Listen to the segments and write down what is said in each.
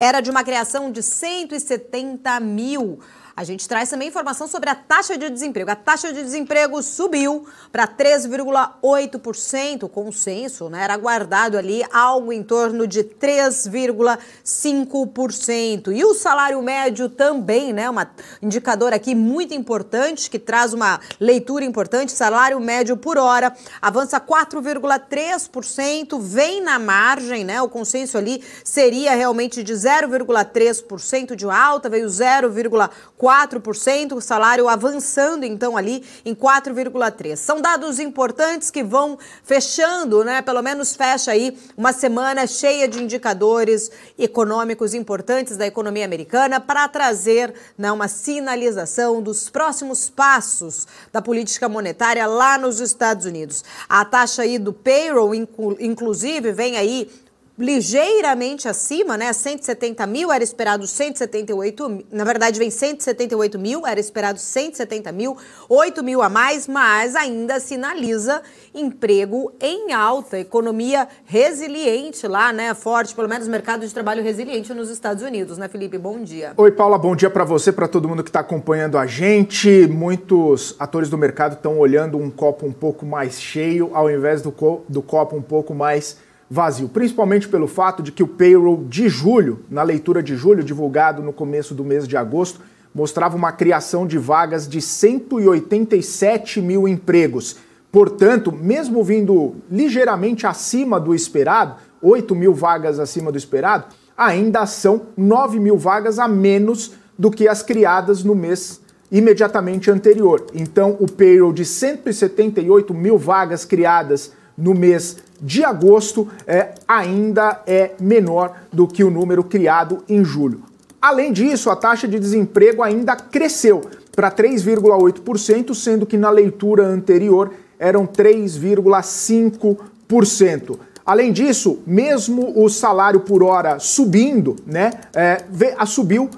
era de uma criação de 170 mil a gente traz também informação sobre a taxa de desemprego. A taxa de desemprego subiu para 3,8%. O consenso né, era guardado ali algo em torno de 3,5%. E o salário médio também, né? Um indicador aqui muito importante, que traz uma leitura importante. Salário médio por hora avança 4,3%, vem na margem, né? O consenso ali seria realmente de 0,3% de alta, veio 0,4%. 4%, o salário avançando então ali em 4,3%. São dados importantes que vão fechando, né? Pelo menos fecha aí uma semana cheia de indicadores econômicos importantes da economia americana para trazer né, uma sinalização dos próximos passos da política monetária lá nos Estados Unidos. A taxa aí do payroll, inclusive, vem aí ligeiramente acima, né? 170 mil, era esperado 178 na verdade vem 178 mil, era esperado 170 mil, 8 mil a mais, mas ainda sinaliza emprego em alta, economia resiliente lá, né? Forte, pelo menos mercado de trabalho resiliente nos Estados Unidos, né, Felipe? Bom dia. Oi, Paula, bom dia para você, para todo mundo que está acompanhando a gente. Muitos atores do mercado estão olhando um copo um pouco mais cheio ao invés do, co do copo um pouco mais vazio, principalmente pelo fato de que o payroll de julho, na leitura de julho, divulgado no começo do mês de agosto, mostrava uma criação de vagas de 187 mil empregos. Portanto, mesmo vindo ligeiramente acima do esperado, 8 mil vagas acima do esperado, ainda são 9 mil vagas a menos do que as criadas no mês imediatamente anterior. Então, o payroll de 178 mil vagas criadas no mês de agosto é, ainda é menor do que o número criado em julho. Além disso, a taxa de desemprego ainda cresceu para 3,8%, sendo que na leitura anterior eram 3,5%. Além disso, mesmo o salário por hora subindo, né, é, subiu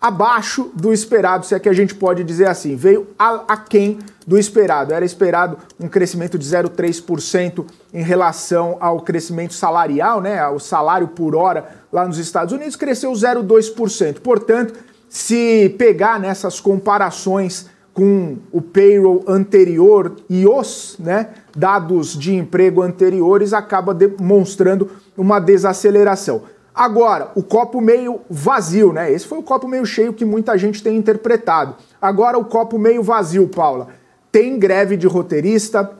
abaixo do esperado, se é que a gente pode dizer assim. Veio aquém do esperado. Era esperado um crescimento de 0,3% em relação ao crescimento salarial, né? O salário por hora lá nos Estados Unidos cresceu 0,2%. Portanto, se pegar nessas comparações com o payroll anterior e os né, dados de emprego anteriores, acaba demonstrando uma desaceleração. Agora, o copo meio vazio, né? Esse foi o copo meio cheio que muita gente tem interpretado. Agora, o copo meio vazio, Paula. Tem greve de roteirista,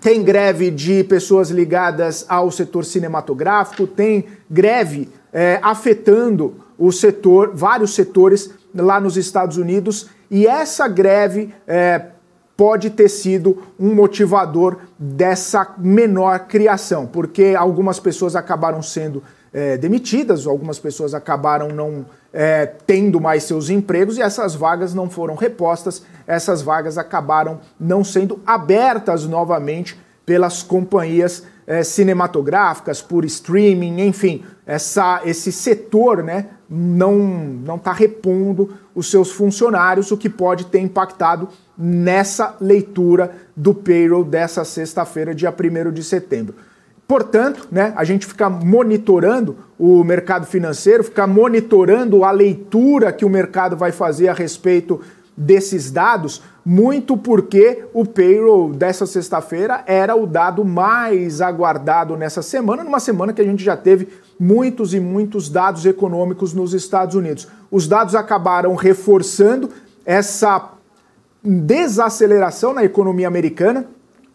tem greve de pessoas ligadas ao setor cinematográfico, tem greve é, afetando o setor, vários setores lá nos Estados Unidos, e essa greve é, pode ter sido um motivador dessa menor criação, porque algumas pessoas acabaram sendo é, demitidas, algumas pessoas acabaram não é, tendo mais seus empregos e essas vagas não foram repostas, essas vagas acabaram não sendo abertas novamente pelas companhias é, cinematográficas, por streaming, enfim, essa, esse setor né, não não está repondo os seus funcionários, o que pode ter impactado nessa leitura do payroll dessa sexta-feira, dia 1 de setembro. Portanto, né, a gente fica monitorando o mercado financeiro, ficar monitorando a leitura que o mercado vai fazer a respeito desses dados, muito porque o payroll dessa sexta-feira era o dado mais aguardado nessa semana, numa semana que a gente já teve muitos e muitos dados econômicos nos Estados Unidos. Os dados acabaram reforçando essa desaceleração na economia americana,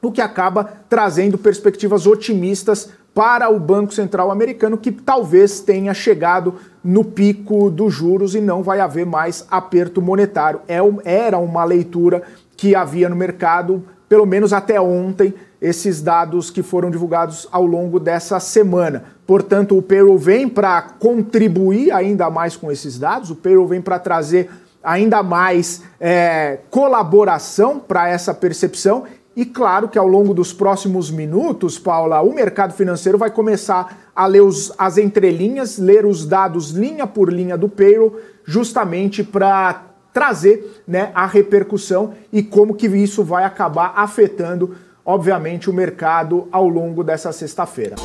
o que acaba trazendo perspectivas otimistas para o Banco Central americano, que talvez tenha chegado no pico dos juros e não vai haver mais aperto monetário. É era uma leitura que havia no mercado, pelo menos até ontem, esses dados que foram divulgados ao longo dessa semana. Portanto, o payroll vem para contribuir ainda mais com esses dados, o payroll vem para trazer ainda mais é, colaboração para essa percepção e claro que ao longo dos próximos minutos, Paula, o mercado financeiro vai começar a ler os, as entrelinhas, ler os dados linha por linha do payroll, justamente para trazer né, a repercussão e como que isso vai acabar afetando, obviamente, o mercado ao longo dessa sexta-feira.